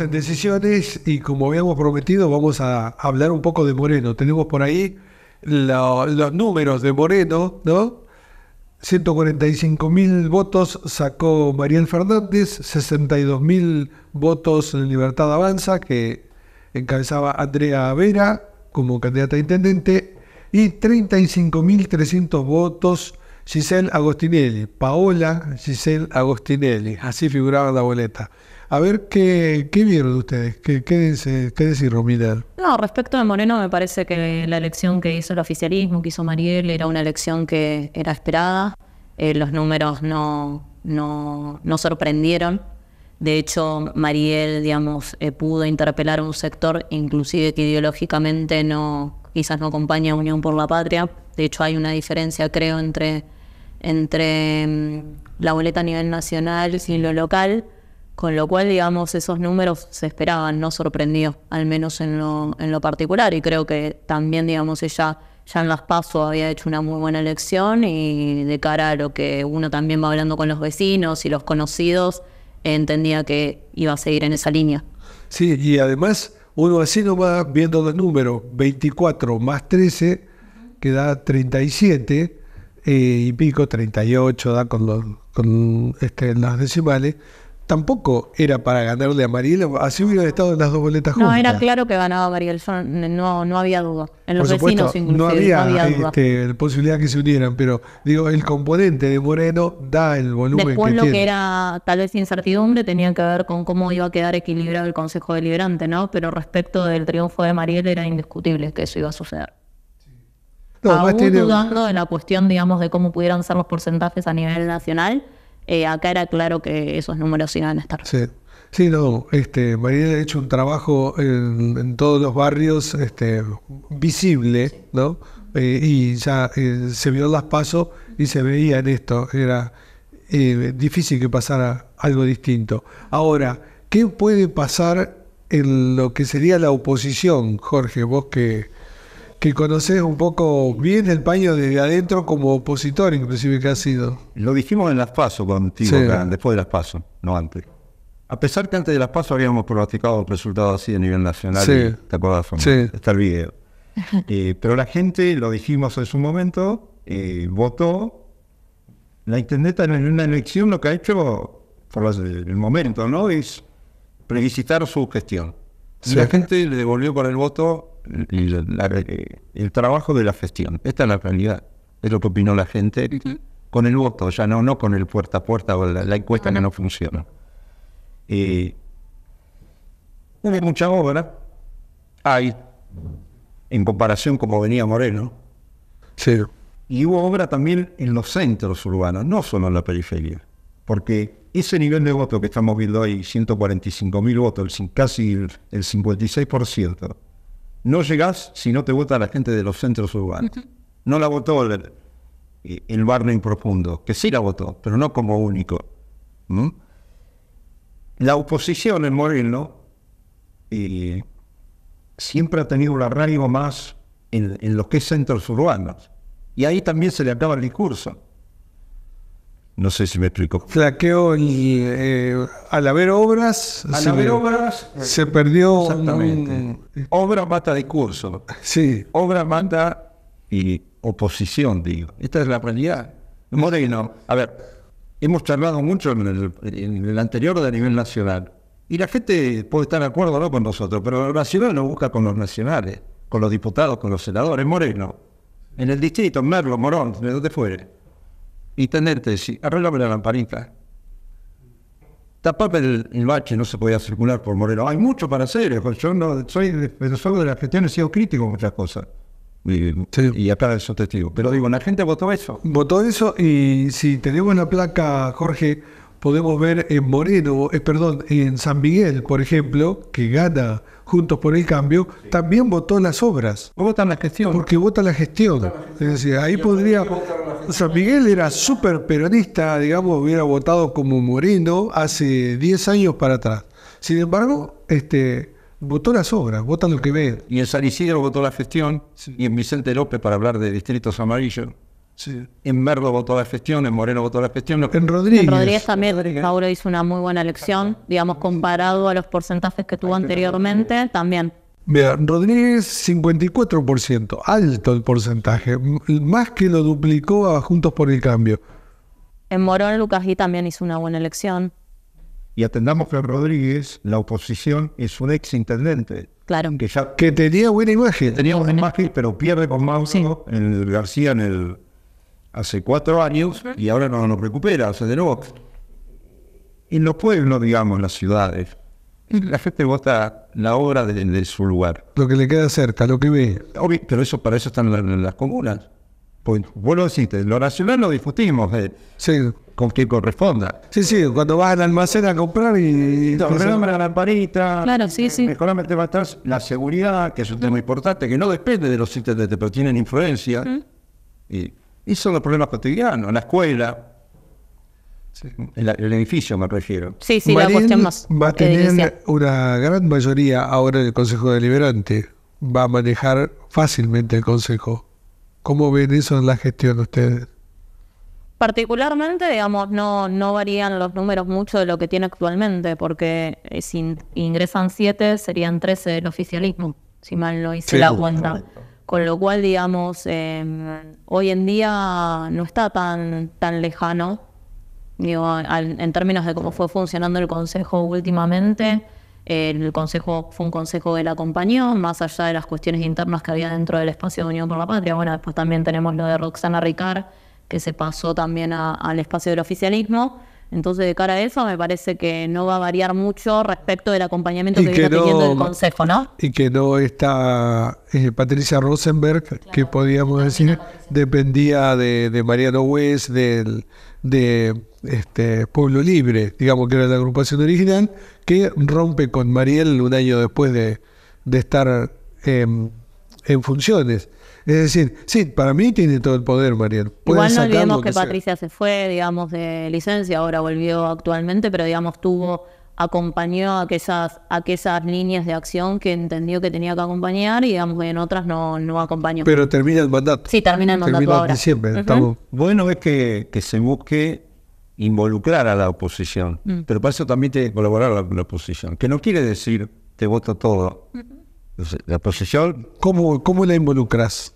en decisiones y como habíamos prometido vamos a hablar un poco de Moreno. Tenemos por ahí los números de Moreno, ¿no? 145 mil votos sacó Mariel Fernández, 62 mil votos en Libertad Avanza, que encabezaba Andrea Vera como candidata a intendente, y 35.300 votos Giselle Agostinelli, Paola Giselle Agostinelli, así figuraba la boleta. A ver, ¿qué, qué vieron ustedes? ¿Qué, qué, qué decir, Romina? No, respecto de Moreno, me parece que la elección que hizo el oficialismo, que hizo Mariel, era una elección que era esperada. Eh, los números no, no, no sorprendieron. De hecho, Mariel, digamos, eh, pudo interpelar a un sector, inclusive que ideológicamente no, quizás no acompaña a Unión por la Patria. De hecho, hay una diferencia, creo, entre, entre mm, la boleta a nivel nacional y lo local. Con lo cual, digamos, esos números se esperaban, no sorprendió, al menos en lo, en lo particular. Y creo que también, digamos, ella ya en las PASO había hecho una muy buena elección y de cara a lo que uno también va hablando con los vecinos y los conocidos, entendía que iba a seguir en esa línea. Sí, y además uno así no va viendo los números, 24 más 13, que da 37 eh, y pico, 38 da con, los, con este, las decimales, tampoco era para ganarle a Mariel, así hubiera estado en las dos boletas juntas. No, era claro que ganaba Mariel, no, había duda. En los vecinos inclusive, no había, duda. Este, posibilidad que se unieran, pero digo, el componente de Moreno da el volumen Después lo que era tal vez incertidumbre tenía que ver con cómo iba a quedar equilibrado el Consejo Deliberante, ¿no? Pero respecto del triunfo de Mariel era indiscutible que eso iba a suceder. No, Aún dudando de la cuestión, digamos, de cómo pudieran ser los porcentajes a nivel nacional, eh, acá era claro que esos números iban a estar. Sí. Sí, no, este, María ha hecho un trabajo en, todos los barrios este, visible, ¿no? Eh, y ya eh, se vio las pasos y se veía en esto, era difícil que pasara algo distinto. Ahora, ¿qué puede pasar en lo que sería la oposición, Jorge, vos que que conoces un poco bien el paño desde adentro como opositor inclusive que ha sido. Lo dijimos en las PASO contigo, después de las PASO, no antes. A pesar que antes de las PASO habíamos pronosticado resultados así a nivel nacional, ¿te acuerdas? Sí. Está el video. Eh, pero la gente, lo dijimos en su momento, eh, votó. La intendenta en una elección lo que ha hecho, por el momento, ¿no? Es previsitar su gestión. La gente le devolvió con el voto eh, el trabajo de la gestión. Esta es la realidad. Es lo que opinó la gente con el voto, ya no, no con el puerta a puerta o la, encuesta que no funciona. Eh, hubo mucha obra. Hay, en comparación como venía Moreno. Sí. Y hubo obra también en los centros urbanos, no solo en la periferia. Porque ese nivel de voto que estamos viendo hoy, 145 mil votos, casi el, el 56%, no llegás si no te vota la gente de los centros urbanos. No la votó el, el barrio profundo, que sí la votó, pero no como único. La oposición en Moreno eh, siempre ha tenido un arraigo más en, en, lo que es centros urbanos. Y ahí también se le acaba el discurso. No sé si me explico. Flaqueó y eh, al haber obras. se, obras. Eh, se perdió. Exactamente. Un... Eh, Obra mata discurso. Sí. Obra mata y oposición, digo. Esta es la realidad. Moreno, a ver, hemos charlado mucho en el, anterior de nivel nacional. Y la gente puede estar de acuerdo no con nosotros, pero la ciudad lo busca con los nacionales, con los diputados, con los senadores. Moreno, en el distrito, Merlo, Morón, de donde fuere y tenerte sí, arreglame la lamparita. Tapame el, bache, no se podía circular por Moreno. Hay mucho para hacer, eh, pues yo no, soy defensor de la gestión, he sido crítico en muchas cosas. Y, sí. y acá Pero digo, la gente votó eso. Votó eso y si te digo en la placa, Jorge, podemos ver en Moreno, eh, perdón, en San Miguel, por ejemplo, que gana Juntos por el Cambio, también votó las obras. votan la gestión. Porque vota la gestión. Es decir, ahí podría, San Miguel era súper peronista, digamos, hubiera votado como Moreno hace 10 años para atrás. Sin embargo, este, votó las obras, votan lo que ve. Y en San Isidro votó la gestión, y en Vicente López, para hablar de distritos amarillos. Sí. En Merlo votó la gestión, en Moreno votó la gestión. En Rodríguez. En Rodríguez también, Rodríguez. hizo una muy buena elección, digamos, comparado a los porcentajes que tuvo anteriormente, también. Vean, Rodríguez 54%, alto el porcentaje, más que lo duplicó a Juntos por el Cambio. En Morón Lucas Lucají también hizo una buena elección. Y atendamos que Rodríguez, la oposición, es un ex intendente. Claro. Que, tenía buena imagen. Tenía buena imagen, pero pierde con Mauro en García en el hace cuatro años y ahora no nos recupera. O sea, de nuevo, en los pueblos, digamos, en las ciudades, la gente vota la obra de, su lugar. Lo que le queda cerca, lo que ve. pero eso para eso están las, las comunas. Pues vos lo decís, lo nacional lo discutimos. Eh, con quien corresponda. Sí, sí, cuando vas al almacén a comprar y. No, Mejorame la lamparita. Claro, sí, eh, sí. Mejorame el tema la seguridad, que es un tema importante, que no depende de los intendentes, pero tienen influencia. y, y son los problemas cotidianos. La escuela, el, edificio me refiero. Sí, sí, Va a tener una gran mayoría ahora en el Consejo Deliberante. Va a manejar fácilmente el Consejo. ¿Cómo ven eso en la gestión ustedes? Particularmente, digamos, no, no varían los números mucho de lo que tiene actualmente, porque eh, si ingresan siete, serían trece del oficialismo, si mal no hice la cuenta. Con lo cual, digamos, em, hoy en día no está tan, tan lejano en términos de cómo fue funcionando el consejo últimamente, el consejo fue un consejo que la acompañó, más allá de las cuestiones internas que había dentro del espacio de Unión por la Patria. Bueno, después también tenemos lo de Roxana Ricard, que se pasó también al espacio del oficialismo. Entonces, de cara a eso, me parece que no va a variar mucho respecto del acompañamiento que, viene teniendo el Consejo, ¿no? Y que no está eh, Patricia Rosenberg, que podríamos decir, dependía de, de Mariano West, del, de este, Pueblo Libre, digamos que era la agrupación original, que rompe con Mariel un año después de, estar em, en funciones. Es decir, sí, para mí tiene todo el poder, Mariel. Igual no olvidemos que, Patricia se fue, digamos, de licencia, ahora volvió actualmente, pero digamos, tuvo acompañó a aquellas, a aquellas líneas de acción que entendió que tenía que acompañar y digamos en otras no, no acompañó. Pero termina el mandato. Sí, termina el mandato ahora. Diciembre, Bueno es que, se busque involucrar a la oposición, mm. pero para eso también tiene que colaborar la, la, oposición, que no quiere decir te voto todo. la oposición... ¿Cómo, cómo la involucras?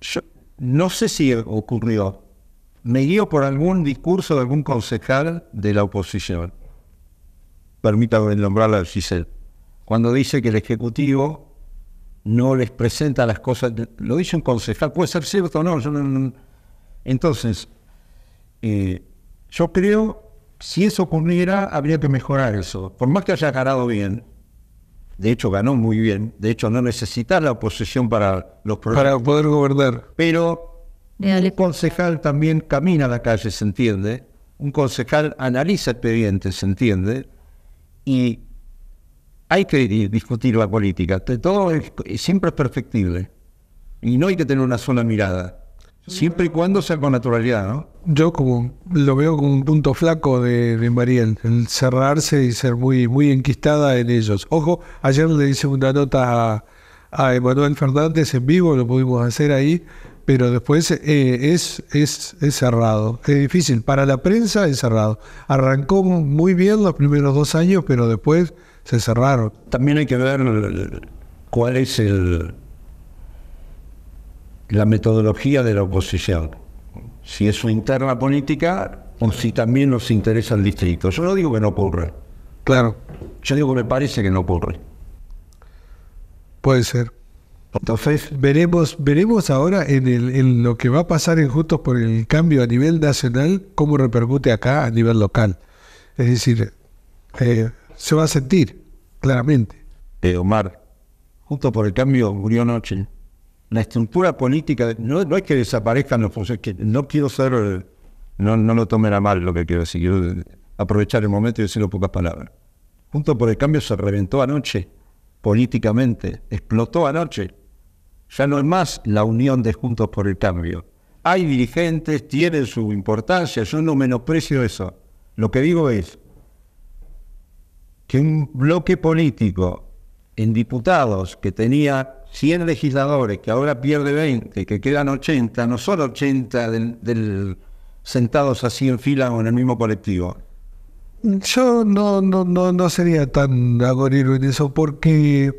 Yo no sé si ocurrió. Me guío por algún discurso de algún concejal de la oposición. Permítame nombrarla a Giselle. Cuando dice que el Ejecutivo no les presenta las cosas. Lo dice un concejal, puede ser cierto o no, Entonces, eh, yo creo, si eso ocurriera, habría que mejorar eso. Por más que haya ganado bien, de hecho, ganó muy bien. De hecho, no necesita la oposición para los Para poder gobernar. Pero un concejal también camina a la calle, ¿se entiende? Un concejal analiza expedientes, ¿se entiende? Y hay que discutir la política. Todo es, siempre es perfectible. Y no hay que tener una sola mirada. Siempre y cuando sea con naturalidad, ¿no? Yo como lo veo como un punto flaco de, de Mariel, el cerrarse y ser muy, muy enquistada en ellos. Ojo, ayer le hice una nota a, Emanuel Fernández en vivo, lo pudimos hacer ahí, pero después eh, es, es, cerrado. Es difícil, para la prensa es cerrado. Arrancó muy bien los primeros dos años, pero después se cerraron. También hay que ver cuál es el la metodología de la oposición. Si es su interna política o si también nos interesa el distrito. Yo no digo que no ocurra. Claro. Yo digo que me parece que no ocurre. Puede ser. Entonces, veremos, veremos ahora en, el, lo que va a pasar en Juntos por el Cambio a nivel nacional, cómo repercute acá a nivel local. Es decir, eh, se va a sentir, claramente. Eh, Omar, Juntos por el Cambio murió anoche la estructura política, no, es que desaparezcan los no quiero ser, eh, no, lo tomen a mal lo que quiero decir, quiero aprovechar el momento y decirlo pocas palabras. ...Juntos por el Cambio se reventó anoche, políticamente, explotó anoche. Ya no es más la unión de Juntos por el Cambio. Hay dirigentes, tienen su importancia, yo no menosprecio eso. Lo que digo es que un bloque político en diputados que tenía 100 legisladores que ahora pierde 20, que quedan 80, no son 80 del, sentados así en fila o en el mismo colectivo. Yo no, no, no, no sería tan agorero en eso porque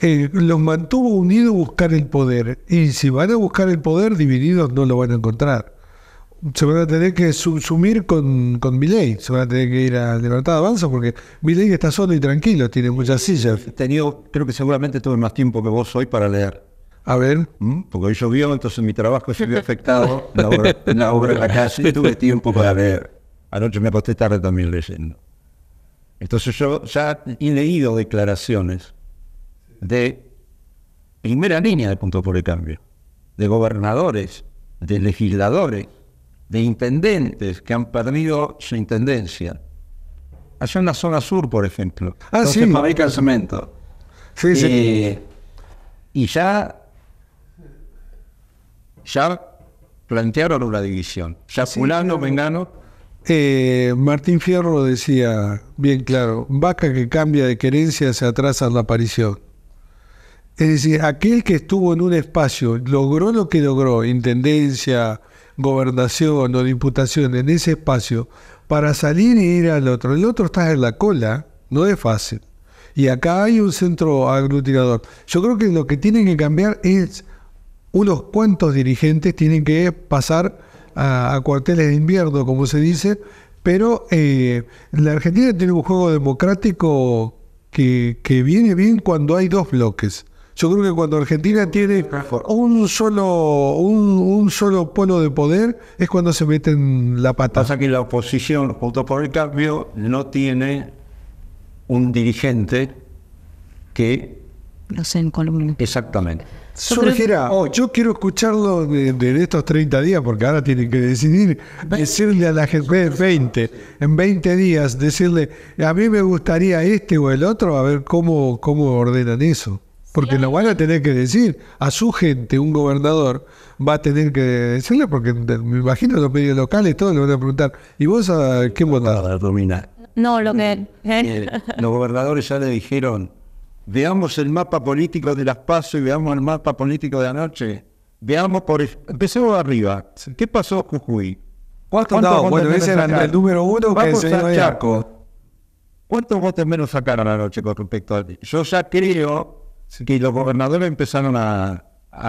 eh, los mantuvo unidos buscar el poder y si van a buscar el poder divididos no lo van a encontrar se van a tener que sumir con, con Milley, se van a tener que ir a Libertad Avanza porque ley está solo y tranquilo, tiene muchas sillas. creo que seguramente tuve más tiempo que vos hoy para leer. A ver. ¿Mm? Porque hoy llovió, entonces mi trabajo se vio afectado la obra, casa tuve tiempo para leer. Anoche me aposté tarde también leyendo. Entonces yo ya he leído declaraciones de primera línea de Punto por el Cambio, de gobernadores, de legisladores, de intendentes que han perdido su intendencia. Allá en la zona sur, por ejemplo. Ah, sí. el cemento. Sí, sí. Eh, y ya, ya plantearon una división. Ya fulano, vengano eh, Martín Fierro decía bien claro, vaca que cambia de querencia se atrasa la aparición. Es decir, aquel que estuvo en un espacio, logró lo que logró, intendencia, gobernación o diputación en ese espacio para salir y ir al otro. El otro está en la cola, no es fácil. Y acá hay un centro aglutinador. Yo creo que lo que tienen que cambiar es unos cuantos dirigentes tienen que pasar a, cuarteles de invierno, como se dice, pero eh, la Argentina tiene un juego democrático que viene bien cuando hay dos bloques. Yo creo que cuando Argentina tiene un solo, un, solo polo de poder es cuando se meten la pata. Pasa que la oposición, junto por el cambio, no tiene un dirigente que... No sé, en Colombia. Exactamente. Yo, Surgirá, yo quiero escucharlo de, estos 30 días, porque ahora tienen que decidir, decirle a la gente 20, en 20 días, decirle, a mí me gustaría este o el otro, a ver cómo, cómo ordenan eso. Porque lo van a tener que decir. A su gente, un gobernador va a tener que decirle, porque me imagino los medios locales, todos le van a preguntar, ¿y vos a qué votaste? No, lo que... ¿eh? Eh, los gobernadores ya le dijeron, veamos el mapa político de las PASO y veamos el mapa político de anoche. Veamos por... Empecemos arriba. ¿Qué pasó Jujuy? el número uno ¿Cuántos votos menos sacaron anoche con respecto a Yo ya creo que los gobernadores empezaron a,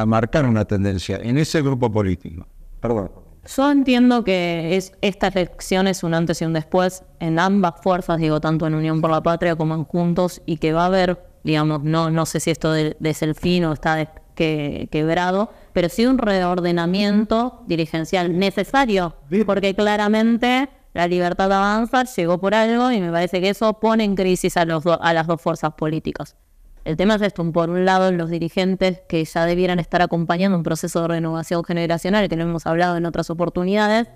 marcar una tendencia en ese grupo político. Perdón. Yo entiendo que es, esta elección un antes y un después en ambas fuerzas, digo, tanto en Unión por la Patria como en Juntos, y que va a haber, digamos, no, no sé si esto de, es el fin o está quebrado, pero sí un reordenamiento dirigencial necesario, porque claramente la libertad avanza, llegó por algo y me parece que eso pone en crisis a, los a las dos fuerzas políticas. El tema es esto, por un lado los dirigentes que ya debieran estar acompañando un proceso de renovación generacional, que lo hemos hablado en otras oportunidades,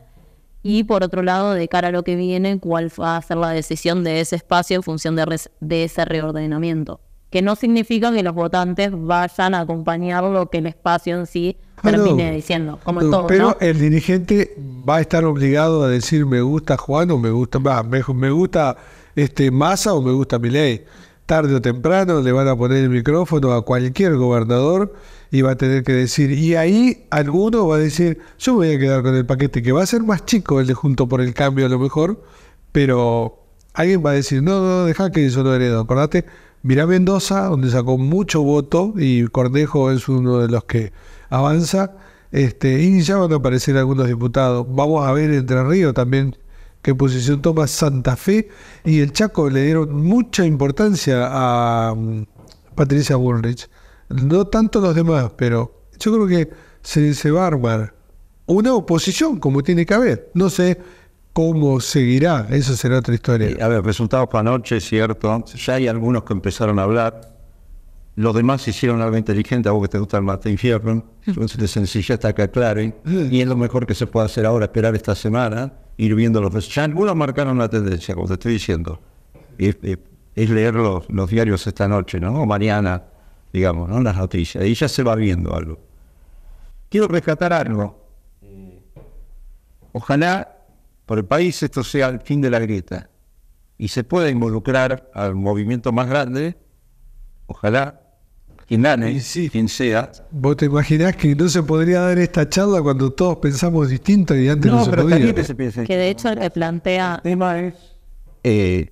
y por otro lado, de cara a lo que viene, cuál va a ser la decisión de ese espacio en función de, ese reordenamiento. Que no significa que los votantes vayan a acompañar lo que el espacio en sí ah, termine diciendo, como Pero el dirigente va a estar obligado a decir me gusta Juan o me gusta me, gusta este Massa o me gusta Milei tarde o temprano le van a poner el micrófono a cualquier gobernador y va a tener que decir, y ahí alguno va a decir, yo me voy a quedar con el paquete que va a ser más chico el de Junto por el Cambio a lo mejor, pero alguien va a decir, no, no, deja que yo lo heredo, acordate, mirá Mendoza, donde sacó mucho voto y Cornejo es uno de los que avanza, este, y ya van a aparecer algunos diputados, vamos a ver Entre Ríos también que posición toma Santa Fe y el Chaco le dieron mucha importancia a mm, Patricia Bullrich. No tanto los demás, pero yo creo que se, dice va una oposición como tiene que haber. No sé cómo seguirá, eso será otra historia. a ver, resultados para anoche, cierto. Ya hay algunos que empezaron a hablar. Los demás hicieron algo inteligente, a vos que te gusta el mate infierno. Entonces, de sencillez hasta aclaren. Y es lo mejor que se puede hacer ahora, esperar esta semana ir viendo los Ya algunos marcaron la tendencia, como te estoy diciendo. Es, leer los, diarios esta noche, ¿no? O mañana, digamos, ¿no? Las noticias. Y ya se va viendo algo. Quiero rescatar algo. Ojalá por el país esto sea el fin de la grieta y se pueda involucrar al movimiento más grande, ojalá quien quien sea. Vos te imaginás que no se podría dar esta charla cuando todos pensamos distinto y antes no, se podía. Que, de hecho le plantea... El tema es... Eh,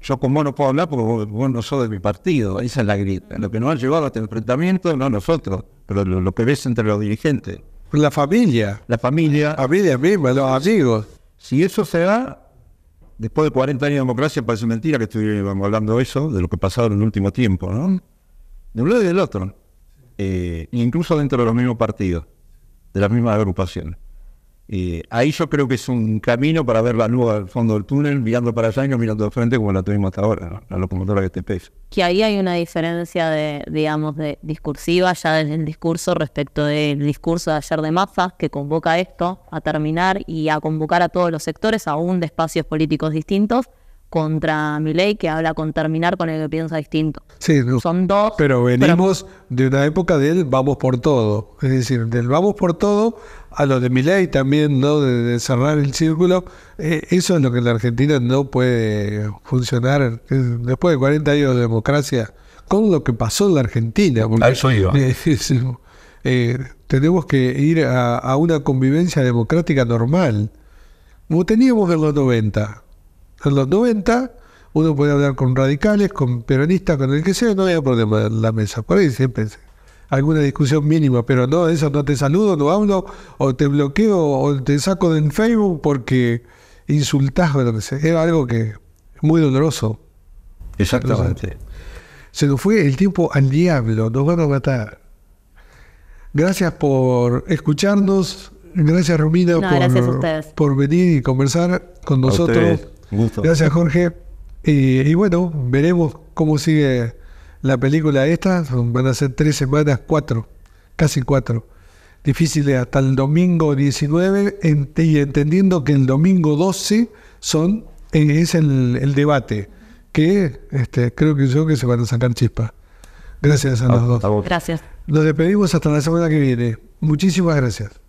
yo con vos no puedo hablar porque vos, no sos de mi partido, esa es la grita. Lo que nos ha llevado a este enfrentamiento, no nosotros, pero lo, que ves entre los dirigentes. La familia. La familia. La y misma, los amigos. Si eso se da, después de 40 años de democracia, parece mentira que estuvimos hablando de eso, de lo que ha pasado en el último tiempo, ¿no? De un lado y del otro. Eh, incluso dentro de los mismos partidos, de las mismas agrupaciones. Eh, ahí yo creo que es un camino para ver la nube al fondo del túnel, mirando para allá y no mirando de frente como la tuvimos hasta ahora, la locomotora que te pesa. Que ahí hay una diferencia, de, digamos, discursiva ya en el discurso respecto del discurso de ayer de Mafas que convoca esto a terminar y a convocar a todos los sectores, aún de espacios políticos distintos, contra ley que habla con terminar con el que piensa distinto. son dos. Pero venimos de una época del vamos por todo, es decir, del vamos por todo a lo de ley también, ¿no? De, cerrar el círculo. Eh, eso es lo que en la Argentina no puede funcionar eh, después de 40 años de democracia con lo que pasó en la Argentina. eso iba. Eh, tenemos que ir a, a una convivencia democrática normal, como teníamos en los 90 en los 90 uno puede hablar con radicales, con peronistas, con el que sea, no había problema en la mesa. Por ahí siempre alguna discusión mínima, pero no, eso no te saludo, no hablo, o te bloqueo, o te saco del Facebook porque insultás, lo Era algo que es muy doloroso. Exactamente. se nos fue el tiempo al diablo, nos van a matar. Gracias por escucharnos, gracias Romina por, por venir y conversar con nosotros. Gracias, Jorge. Y, bueno, veremos cómo sigue la película esta. Van a ser tres semanas, cuatro, casi cuatro. Difíciles hasta el domingo 19 y entendiendo que el domingo 12 son, eh, es el, debate, que este, creo que yo que se van a sacar chispas. Gracias a los ah, dos. Gracias. Nos despedimos hasta la semana que viene. Muchísimas gracias.